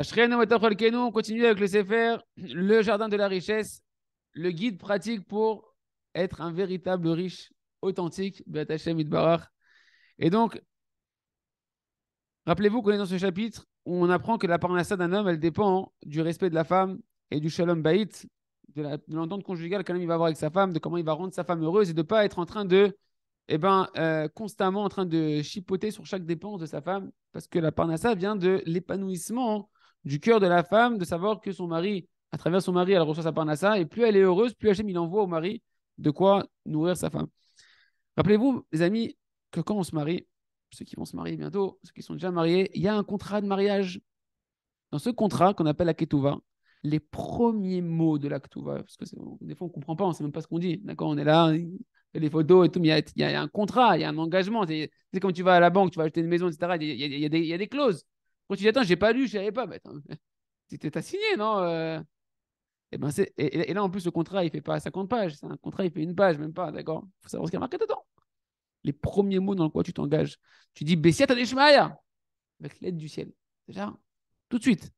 On continue avec le CFR, le jardin de la richesse, le guide pratique pour être un véritable riche authentique, Et donc, rappelez-vous qu'on est dans ce chapitre où on apprend que la parnassa d'un homme, elle dépend du respect de la femme et du shalom baït, de l'entente conjugale qu'un il va avoir avec sa femme, de comment il va rendre sa femme heureuse et de ne pas être en train de, eh ben, euh, constamment en train de chipoter sur chaque dépense de sa femme, parce que la parnassa vient de l'épanouissement du cœur de la femme de savoir que son mari, à travers son mari, elle reçoit sa parnassa, et plus elle est heureuse, plus Hachem il envoie au mari de quoi nourrir sa femme. Rappelez-vous, les amis, que quand on se marie, ceux qui vont se marier bientôt, ceux qui sont déjà mariés, il y a un contrat de mariage. Dans ce contrat qu'on appelle la ketouva, les premiers mots de la ketouva, parce que des fois on ne comprend pas, on ne sait même pas ce qu'on dit, d'accord On est là, les photos et tout, mais il y, a un contrat, il y a un engagement. C'est comme tu vas à la banque, tu vas acheter une maison, etc. Il y, a des clauses. Quand tu dis attends, j'ai pas lu, n'y pas, mais t'as signé, non Et euh? eh ben c'est et, là en plus le contrat il fait pas 50 pages, c'est un contrat il fait une page même pas, d'accord Faut savoir ce qu'il y a marqué dedans. Les premiers mots dans quoi tu t'engages, tu dis Bessia t'as des avec l'aide du ciel. Déjà tout de suite,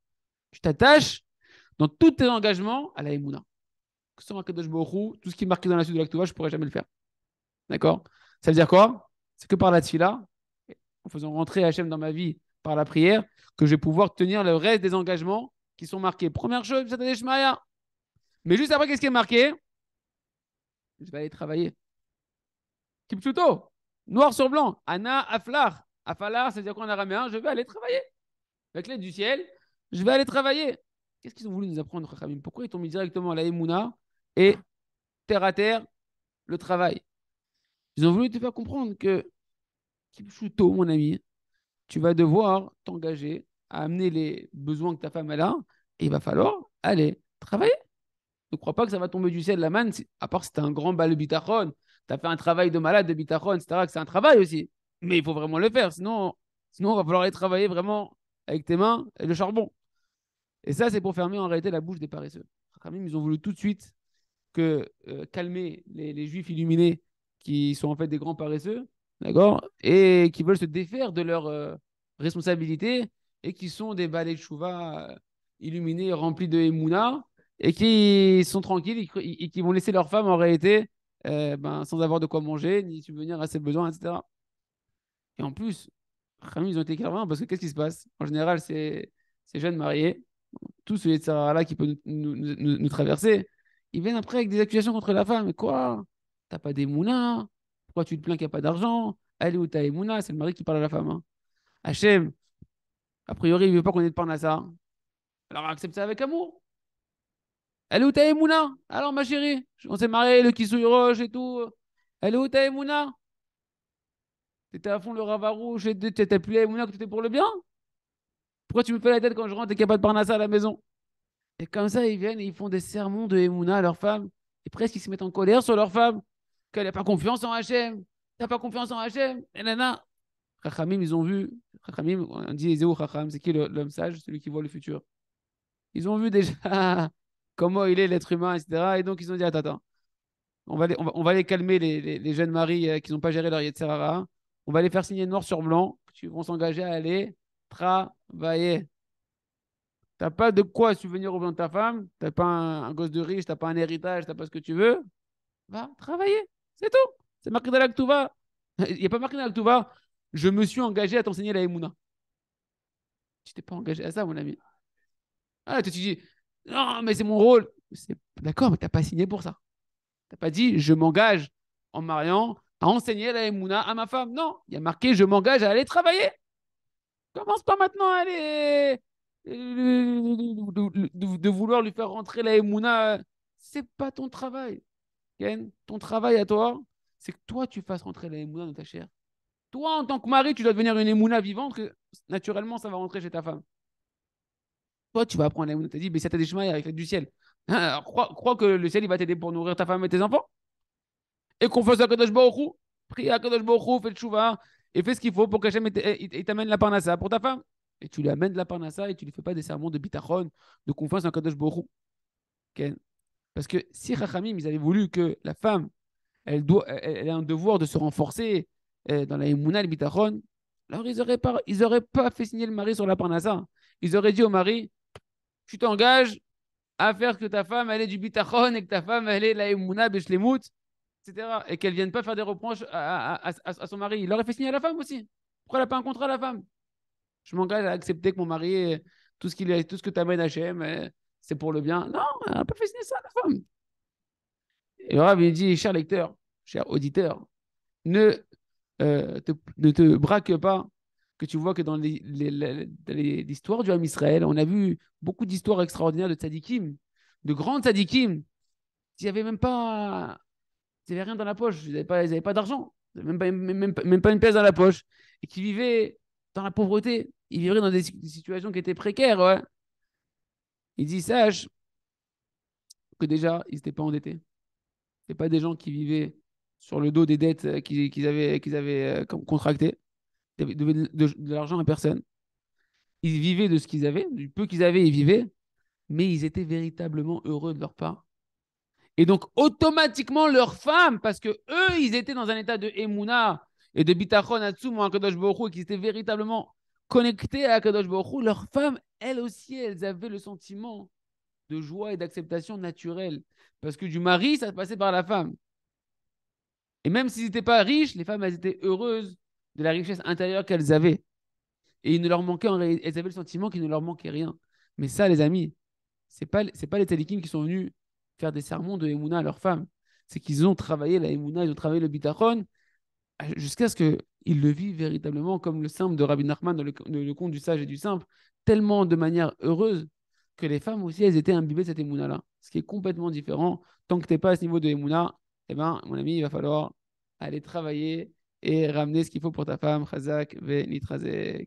tu t'attaches dans tous tes engagements à la Emouna. Que ce soit marqué tout ce qui est marqué dans la suite de l'actuva, je pourrais jamais le faire. D'accord Ça veut dire quoi C'est que par la là en faisant rentrer Hm dans ma vie par la prière, que je vais pouvoir tenir le reste des engagements qui sont marqués. Première chose, mais juste après, qu'est-ce qui est marqué Je vais aller travailler. Kipchuto, noir sur blanc, Anna Aflar. Afalar, c'est-à-dire qu'en araméen, je vais aller travailler. Avec l'aide du ciel, je vais aller travailler. Qu'est-ce qu'ils ont voulu nous apprendre, Pourquoi ils t'ont mis directement à la Emouna et terre à terre le travail Ils ont voulu te faire comprendre que Kipchuto, mon ami, tu vas devoir t'engager à amener les besoins que ta femme a a et il va falloir aller travailler. Ne crois pas que ça va tomber du ciel la manne, à part si tu un grand bal de bitachon, tu as fait un travail de malade de bitachon, etc. C'est un travail aussi. Mais il faut vraiment le faire, sinon, sinon on va falloir aller travailler vraiment avec tes mains et le charbon. Et ça, c'est pour fermer en réalité la bouche des paresseux. Ils ont voulu tout de suite que, euh, calmer les, juifs illuminés qui sont en fait des grands paresseux et qui veulent se défaire de leurs euh, responsabilités et qui sont des balais de chouva euh, illuminés, remplis de Emouna et qui sont tranquilles et, qui vont laisser leur femme, en réalité euh, ben, sans avoir de quoi manger, ni subvenir à ses besoins, etc. Et en plus, ils ont été clairement parce que qu'est-ce qui se passe En général, ces, ces jeunes mariés, tous ces là qui peuvent nous, traverser, ils viennent après avec des accusations contre la femme. Quoi T'as pas des moulins pourquoi tu te plains qu'il n'y a pas d'argent est où ta Emouna, c'est le mari qui parle à la femme. Hein. Hachem, a priori, il ne veut pas qu'on ait de Parnassa. Alors accepte ça avec amour. Elle est où ta Emouna Alors ma chérie, on s'est marié, le Kissouille Roche et tout. Elle est où ta Emouna T'étais à fond le ravarouche et t'as plus la Emouna que t'étais pour le bien Pourquoi tu me fais la tête quand je rentre et qu'il n'y a pas de Parnassa à la maison Et comme ça, ils viennent et ils font des sermons de Emouna à leur femme. Et presque ils se mettent en colère sur leur femme qu'elle n'a pas confiance en Hachem. T'as pas confiance en Hachem. Et nana. Chachamim, ils ont vu. Chachamim, on dit c'est qui l'homme sage Celui qui voit le futur. Ils ont vu déjà comment il est l'être humain, etc. Et donc, ils ont dit Attends, On va, aller on va, les calmer, les, les, jeunes maris euh, qui n'ont pas géré leur Yetzerara. On va les faire signer noir sur blanc. tu vont s'engager à aller travailler. T'as pas de quoi subvenir au besoins de ta femme. n'as pas un, gosse de riche, t'as pas un héritage, n'as pas ce que tu veux. Va travailler. C'est tout. C'est marqué dans la Il n'y a pas marqué dans la Je me suis engagé à t'enseigner la Emouna. Tu t'es pas engagé à ça, mon ami. Ah, tu te dis, non, mais c'est mon rôle. D'accord, mais tu pas signé pour ça. Tu n'as pas dit, je m'engage en mariant à enseigner la Emouna à ma femme. Non, il y a marqué, je m'engage à aller travailler. Commence pas maintenant à aller. Euh, de, vouloir lui faire rentrer la Emouna. C'est pas ton travail. Ken, ton travail à toi, c'est que toi, tu fasses rentrer les émouna dans ta chair. Toi, en tant que mari, tu dois devenir une émouna vivante, que naturellement, ça va rentrer chez ta femme. Toi, tu vas apprendre émouna. Tu as dit, mais ça t'a des chemins avec du ciel. crois, que le ciel, il va t'aider pour nourrir ta femme et tes enfants. Et qu'on fasse à Kadosh b'orou Prie à Kadosh b'orou fais le chouva et fais ce qu'il faut pour et t'amène la parnassa pour ta femme. Et tu lui amènes la parnassa et tu lui fais pas des sermons de bitachon, de confiance en Kadosh b'orou Ken. Parce que si Chachamim, ils avaient voulu que la femme, elle, doit, elle a un devoir de se renforcer euh, dans la Emouna, le Bitachon, alors ils n'auraient pas, ils auraient pas fait signer le mari sur la Parnassa. Ils auraient dit au mari, tu t'engages à faire que ta femme, elle du Bitachon et que ta femme, elle est la Emouna, etc. Et qu'elle ne vienne pas faire des reproches à, son mari. Il aurait fait signer à la femme aussi. Pourquoi elle n'a pas un contrat à la femme Je m'engage à accepter que mon mari, tout ce, qu'il tout ce que t'amènes c'est pour le bien. Non, elle n'a pas fait ça, la femme. Et le dit, cher lecteur, cher auditeur, ne, euh, te, ne te braque pas que tu vois que dans l'histoire du Homme Israël, on a vu beaucoup d'histoires extraordinaires de tzadikim, de grands tzadikim, qui n'avaient même pas... Ils n'avaient rien dans la poche, ils n'avaient pas, d'argent, même pas, même, pas une pièce dans la poche, et qui vivaient dans la pauvreté, ils vivaient dans des, des situations qui étaient précaires, ouais. Ils dit Sache que déjà, ils n'étaient pas endettés. Ce pas des gens qui vivaient sur le dos des dettes euh, qu'ils avaient, euh, qu'ils avaient euh, contractées. Ils devaient de, l'argent à personne. Ils vivaient de ce qu'ils avaient, du peu qu'ils avaient, ils vivaient, mais ils étaient véritablement heureux de leur part. Et donc, automatiquement, leurs femmes, parce que eux, ils étaient dans un état de Emouna et de Bitachon Atsum, et qu'ils étaient véritablement connectées à Kadosh Baruch leurs femmes, elles aussi, elles avaient le sentiment de joie et d'acceptation naturelle. Parce que du mari, ça se passait par la femme. Et même s'ils n'étaient pas riches, les femmes, elles étaient heureuses de la richesse intérieure qu'elles avaient. Et il ne leur manquait, elles avaient le sentiment qu'il ne leur manquait rien. Mais ça, les amis, ce n'est pas, pas les télékines qui sont venus faire des sermons de Emouna à leurs femmes. C'est qu'ils ont travaillé la Emouna, ils ont travaillé le Bitachon jusqu'à ce que il le vit véritablement comme le simple de Rabbi Nachman dans le, conte du sage et du simple, tellement de manière heureuse que les femmes aussi, elles étaient imbibées de cette émouna-là. Ce qui est complètement différent. Tant que tu n'es pas à ce niveau de émouna, eh ben, mon ami, il va falloir aller travailler et ramener ce qu'il faut pour ta femme. Chazak ve